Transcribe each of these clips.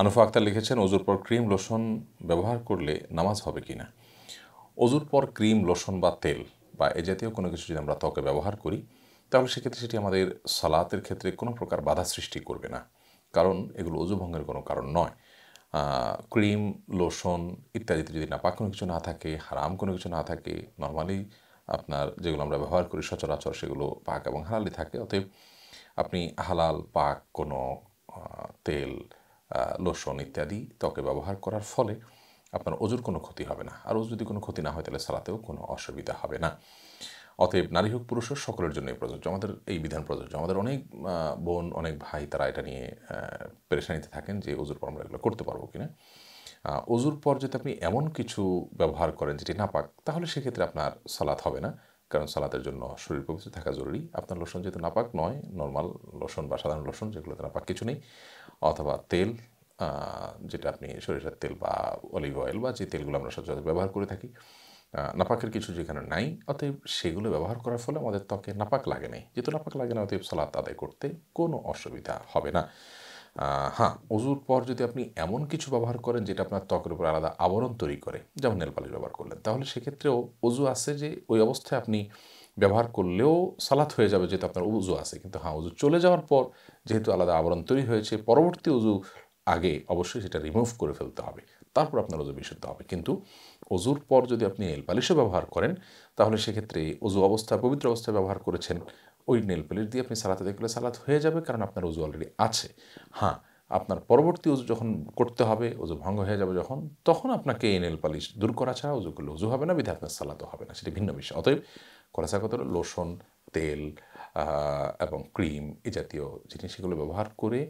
আনুফা আক্তার লিখেছেন অজুর পর ক্রিম লোশন ব্যবহার করলে নামাজ হবে কি না অজুর পর ক্রিম লোশন বা তেল বা এ জাতীয় কোনো কিছু যদি আমরা ত্বকে ব্যবহার করি তাহলে সেক্ষেত্রে সেটি আমাদের সালাতের ক্ষেত্রে কোনো প্রকার বাধা সৃষ্টি করবে না কারণ এগুলো অজু ভঙ্গের কোনো কারণ নয় ক্রিম লোশন ইত্যাদিতে যদি না পাক কোনো কিছু না থাকে হারাম কোনো কিছু না থাকে নর্মালি আপনার যেগুলো আমরা ব্যবহার করি সচরাচর সেগুলো পাক এবং হালালি থাকে অতএব আপনি হালাল পাক কোনো তেল লোশন ইত্যাদি ত্বকে ব্যবহার করার ফলে আপনার অজুর কোনো ক্ষতি হবে না আর ওজু যদি কোনো ক্ষতি না হয় তাহলে সালাতেও কোনো অসুবিধা হবে না অতএব নারী হোক পুরুষ হোক সকলের জন্যই প্রযোজ্য আমাদের এই বিধান প্রযোজ্য আমাদের অনেক বোন অনেক ভাই তারা এটা নিয়ে পেরেশানিতে থাকেন যে অজুর পর আমরা এগুলো করতে পারবো কিনা অজুর পর যদি আপনি এমন কিছু ব্যবহার করেন যেটি নাপাক তাহলে সেক্ষেত্রে আপনার সালাত হবে না কারণ সালাতের জন্য শরীর পবিত্র থাকা জরুরি আপনার লোশন যেহেতু নাপাক নয় নর্মাল লোশন বা সাধারণ লোশন যেগুলোতে নাপাক কিছু নেই অথবা তেল যেটা আপনি সরিষার তেল বা অলিভ অয়েল বা যে তেলগুলো আমরা সচরাচর ব্যবহার করে থাকি নাপাকের কিছু যেখানে নাই অতএব সেগুলো ব্যবহার করার ফলে আমাদের ত্বকে নাপাক লাগে নাই যেহেতু নাপাক লাগে না অতএব সালাত আদায় করতে কোনো অসুবিধা হবে না হ্যাঁ অজুর পর যদি আপনি এমন কিছু ব্যবহার করেন যেটা আপনার ত্বকের উপর আলাদা আবরণ তৈরি করে যেমন নেলপালিশ ব্যবহার করলেন তাহলে সেক্ষেত্রেও অজু আছে যে ওই অবস্থায় আপনি ব্যবহার করলেও সালাত হয়ে যাবে যেহেতু আপনার উজু আছে কিন্তু হ্যাঁ উজু চলে যাওয়ার পর যেহেতু আলাদা আবরণ তৈরি হয়েছে পরবর্তী উজু আগে অবশ্যই সেটা রিমুভ করে ফেলতে হবে তারপর আপনার অজু বিশুদ্ধ হবে কিন্তু অজুর পর যদি আপনি এলপালিশও ব্যবহার করেন তাহলে সেক্ষেত্রে অজু অবস্থা পবিত্র অবস্থায় ব্যবহার করেছেন ওই নেল প্যালিশ দিয়ে আপনি সালাতে দেখলে সালাত হয়ে যাবে কারণ আপনার উজু অলরেডি আছে হ্যাঁ আপনার পরবর্তী উজু যখন করতে হবে উজু ভঙ্গ হয়ে যাবে যখন তখন আপনাকে এই নেল পালিশ দূর করা ছাড়া উজু করলে উজু হবে না বিধে আপনার সালাতও হবে না সেটি ভিন্ন বিষয় অতএব করাসা কত লোশন তেল এবং ক্রিম এ জাতীয় জিনিস এগুলো ব্যবহার করে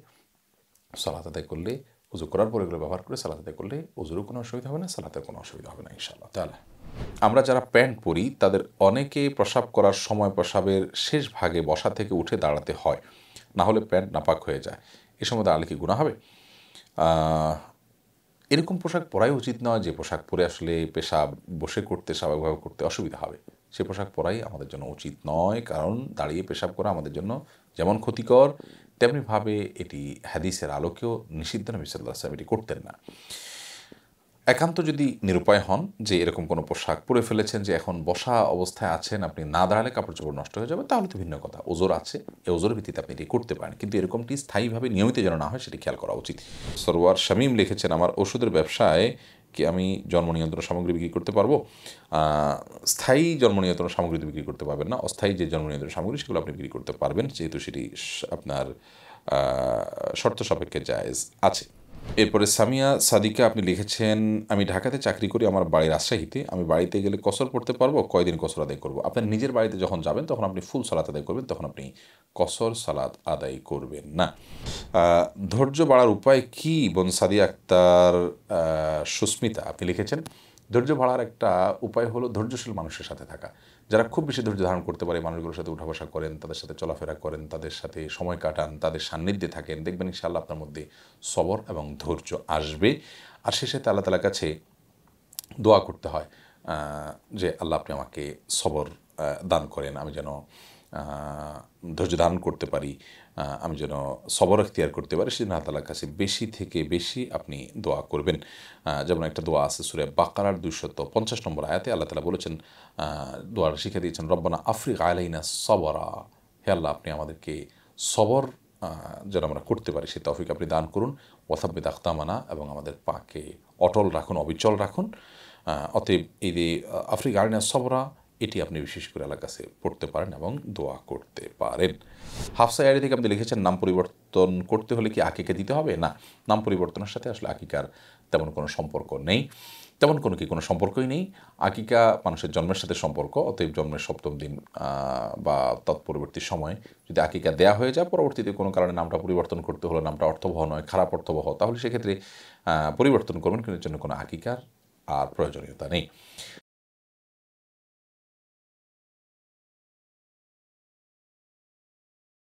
সালাত আদায় করলে উজু করার পর এগুলো ব্যবহার করে সালাত আদায় করলে উজুরও কোনো অসুবিধা হবে না সালাতের কোনো অসুবিধা হবে না ইনশাআল্লাহ তাহলে আমরা যারা প্যান্ট পরি তাদের অনেকে প্রসাব করার সময় প্রসাবের শেষ ভাগে বসা থেকে উঠে দাঁড়াতে হয় না হলে প্যান্ট নাপাক হয়ে যায় এ সময় দাঁড়ালে কি গুণা হবে এরকম পোশাক পরাই উচিত নয় যে পোশাক পরে আসলে পেশা বসে করতে স্বাভাবিকভাবে করতে অসুবিধা হবে সে পোশাক পরাই আমাদের জন্য উচিত নয় কারণ দাঁড়িয়ে পেশাব করা আমাদের জন্য যেমন ক্ষতিকর তেমনিভাবে এটি হাদিসের আলোকেও নিষিদ্ধ নবী সাল্লাহ সাহেব এটি করতেন না একান্ত যদি নিরুপায় হন যে এরকম কোনো পোশাক পরে ফেলেছেন যে এখন বসা অবস্থায় আছেন আপনি না দাঁড়ালে কাপড় চোপড় নষ্ট হয়ে যাবে তাহলে তো ভিন্ন কথা ওজোর আছে এ ওজোর ভিত্তিতে আপনি এটি করতে পারেন কিন্তু এরকমটি স্থায়ীভাবে নিয়মিত যেন না হয় সেটি খেয়াল করা উচিত সরোয়ার শামীম লিখেছেন আমার ওষুধের ব্যবসায় কি আমি জন্ম নিয়ন্ত্রণ সামগ্রী বিক্রি করতে পারবো স্থায়ী জন্ম নিয়ন্ত্রণ সামগ্রী বিক্রি করতে পারবেন না অস্থায়ী যে জন্ম নিয়ন্ত্রণ সামগ্রী সেগুলো আপনি বিক্রি করতে পারবেন যেহেতু সেটি আপনার শর্ত সাপেক্ষে জায়জ আছে এরপরে সামিয়া সাদিকা আপনি লিখেছেন আমি ঢাকাতে চাকরি করি আমার বাড়ি রাজশাহীতে আমি বাড়িতে গেলে কসর পড়তে পারবো কয়দিন কসর আদায় করবো আপনার নিজের বাড়িতে যখন যাবেন তখন আপনি ফুল সালাদ আদায় করবেন তখন আপনি কসর সালাদ আদায় করবেন না ধৈর্য বাড়ার উপায় কি বোন সাদিয়া আক্তার সুস্মিতা আপনি লিখেছেন ধৈর্য ভাড়ার একটা উপায় হলো ধৈর্যশীল মানুষের সাথে থাকা যারা খুব বেশি ধৈর্য ধারণ করতে পারে মানুষগুলোর সাথে উঠা বসা করেন তাদের সাথে চলাফেরা করেন তাদের সাথে সময় কাটান তাদের সান্নিধ্যে থাকেন দেখবেন ইনশাল্লাহ আপনার মধ্যে সবর এবং ধৈর্য আসবে আর শেষে আল্লাহ তালার কাছে দোয়া করতে হয় যে আল্লাহ আপনি আমাকে সবর দান করেন আমি যেন ধৈর্য ধারণ করতে পারি আমি যেন সবর এখতিয়ার করতে পারি সেদিন আল্লাহ কাছে বেশি থেকে বেশি আপনি দোয়া করবেন যেমন একটা দোয়া আছে সুরে বাকারার দুইশত পঞ্চাশ নম্বর আয়াতে আল্লাহ তালা বলেছেন দোয়ার শিখে দিয়েছেন রব্বানা আফ্রিক আয়লাইনা সবরা হে আল্লাহ আপনি আমাদেরকে সবর যেন আমরা করতে পারি সে তফিক আপনি দান করুন ওয়াসাব্বিদ আখতামানা এবং আমাদের পাকে অটল রাখুন অবিচল রাখুন অতএব এই যে আফ্রিক আয়লাইনা সবরা এটি আপনি বিশেষ করে আল্লাহ কাছে পড়তে পারেন এবং দোয়া করতে পারেন হাফসা আয়ারি থেকে আপনি লিখেছেন নাম পরিবর্তন করতে হলে কি আকিকে দিতে হবে না নাম পরিবর্তনের সাথে আসলে আকিকার তেমন কোনো সম্পর্ক নেই তেমন কোনো কি কোনো সম্পর্কই নেই আকিকা মানুষের জন্মের সাথে সম্পর্ক অতএব জন্মের সপ্তম দিন বা তৎপরবর্তী সময়ে যদি আকিকা দেয়া হয়ে যায় পরবর্তীতে কোনো কারণে নামটা পরিবর্তন করতে হলো নামটা অর্থবহ নয় খারাপ অর্থবহ তাহলে সেক্ষেত্রে পরিবর্তন করবেন কিন্তু জন্য কোনো আকিকার আর প্রয়োজনীয়তা নেই